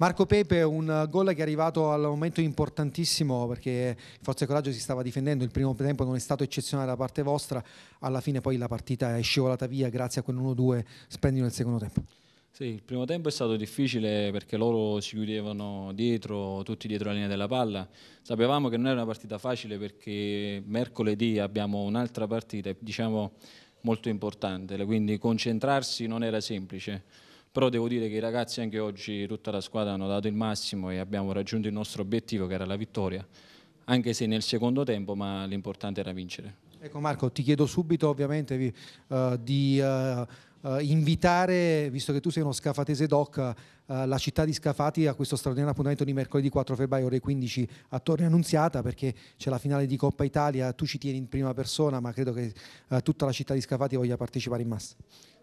Marco Pepe, un gol che è arrivato al momento importantissimo perché Forza e Coraggio si stava difendendo, il primo tempo non è stato eccezionale da parte vostra, alla fine poi la partita è scivolata via grazie a quell'1-2 splendido nel secondo tempo. Sì, il primo tempo è stato difficile perché loro si chiudevano dietro, tutti dietro la linea della palla. Sapevamo che non era una partita facile perché mercoledì abbiamo un'altra partita, diciamo molto importante, quindi concentrarsi non era semplice però devo dire che i ragazzi anche oggi, tutta la squadra, hanno dato il massimo e abbiamo raggiunto il nostro obiettivo che era la vittoria, anche se nel secondo tempo, ma l'importante era vincere. Ecco Marco, ti chiedo subito ovviamente uh, di... Uh... Uh, invitare, visto che tu sei uno scafatese doc, uh, la città di Scafati a questo straordinario appuntamento di mercoledì 4 febbraio ore 15 a Torre Annunziata perché c'è la finale di Coppa Italia, tu ci tieni in prima persona ma credo che uh, tutta la città di Scafati voglia partecipare in massa.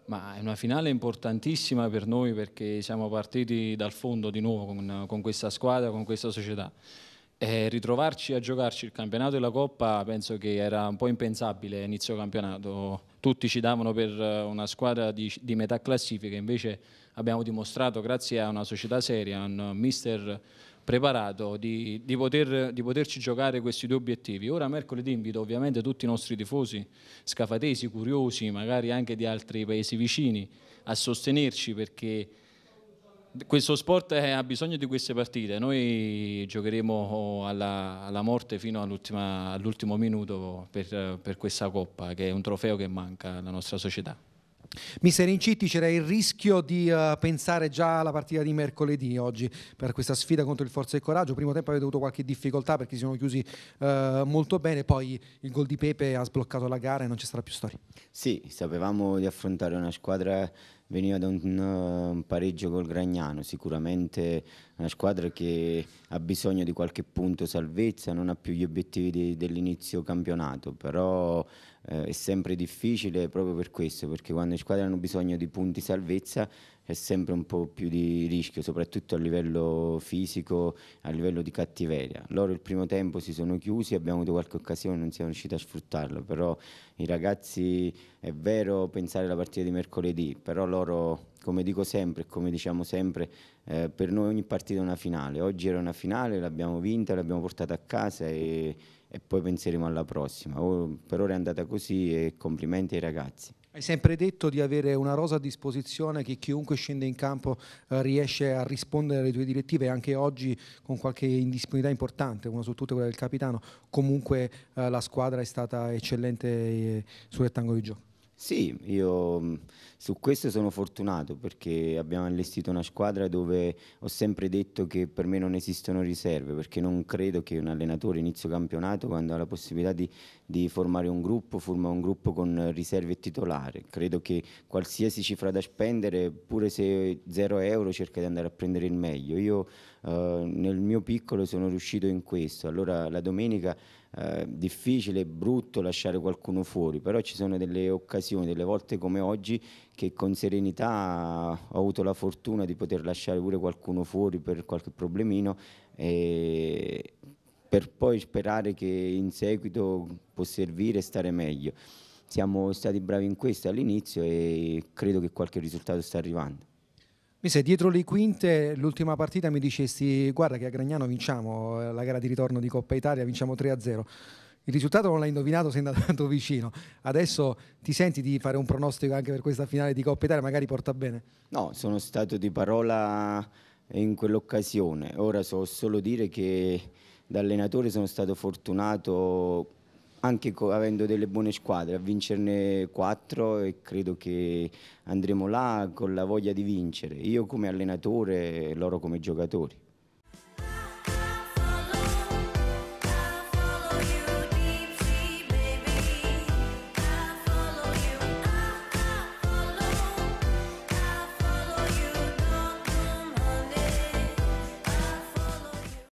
Ma è una finale importantissima per noi perché siamo partiti dal fondo di nuovo con, con questa squadra, con questa società. E ritrovarci a giocarci il campionato e la Coppa penso che era un po' impensabile inizio campionato. Tutti ci davano per eh, una squadra di, di metà classifica, invece abbiamo dimostrato grazie a una società seria, a un mister preparato di, di, poter, di, poterci giocare questi due obiettivi. Ora mercoledì invito ovviamente tutti i nostri tifosi scafatesi, curiosi, magari anche di altri paesi vicini, a sostenerci perché questo sport eh, ha bisogno di queste partite. Noi giocheremo alla, alla morte fino all'ultimo all minuto per, per questa coppa, che è un trofeo che manca alla nostra società. Mister Incitti c'era il rischio di uh, pensare già alla partita di mercoledì oggi per questa sfida contro il Forza e Coraggio. Primo tempo avete avuto qualche difficoltà perché si sono chiusi uh, molto bene, poi il gol di Pepe ha sbloccato la gara e non ci sarà più storia. Sì, sapevamo di affrontare una squadra veniva da un, eh, un pareggio col Gragnano, sicuramente una squadra che ha bisogno di qualche punto salvezza, non ha più gli obiettivi di, dell'inizio campionato, però eh, è sempre difficile proprio per questo, perché quando le squadre hanno bisogno di punti salvezza è sempre un po' più di rischio, soprattutto a livello fisico, a livello di cattiveria. Loro il primo tempo si sono chiusi, abbiamo avuto qualche occasione, non siamo riusciti a sfruttarlo, però i ragazzi è vero pensare alla partita di mercoledì, però loro, come dico sempre, e come diciamo sempre, eh, per noi ogni partita è una finale, oggi era una finale, l'abbiamo vinta, l'abbiamo portata a casa e, e poi penseremo alla prossima. Oh, per ora è andata così e complimenti ai ragazzi. Hai sempre detto di avere una rosa a disposizione che chiunque scende in campo eh, riesce a rispondere alle tue direttive anche oggi con qualche indisponibilità importante, una su tutte quella del capitano, comunque eh, la squadra è stata eccellente eh, sul rettangolo di gioco. Sì, io mm, su questo sono fortunato perché abbiamo allestito una squadra dove ho sempre detto che per me non esistono riserve, perché non credo che un allenatore inizio campionato quando ha la possibilità di, di formare un gruppo, forma un gruppo con riserve e titolare. Credo che qualsiasi cifra da spendere, pure se 0 euro, cerca di andare a prendere il meglio. Io eh, nel mio piccolo sono riuscito in questo, allora la domenica eh, difficile, brutto lasciare qualcuno fuori, però ci sono delle occasioni, delle volte come oggi, che con serenità ho avuto la fortuna di poter lasciare pure qualcuno fuori per qualche problemino. E per poi sperare che in seguito può servire e stare meglio. Siamo stati bravi in questo all'inizio e credo che qualche risultato sta arrivando. Mise, dietro le quinte, l'ultima partita mi dicesti guarda che a Gragnano vinciamo eh, la gara di ritorno di Coppa Italia, vinciamo 3-0. Il risultato non l'hai indovinato, sei andato vicino. Adesso ti senti di fare un pronostico anche per questa finale di Coppa Italia, magari porta bene? No, sono stato di parola in quell'occasione. Ora so solo dire che da allenatore sono stato fortunato anche avendo delle buone squadre, a vincerne quattro e credo che andremo là con la voglia di vincere, io come allenatore e loro come giocatori.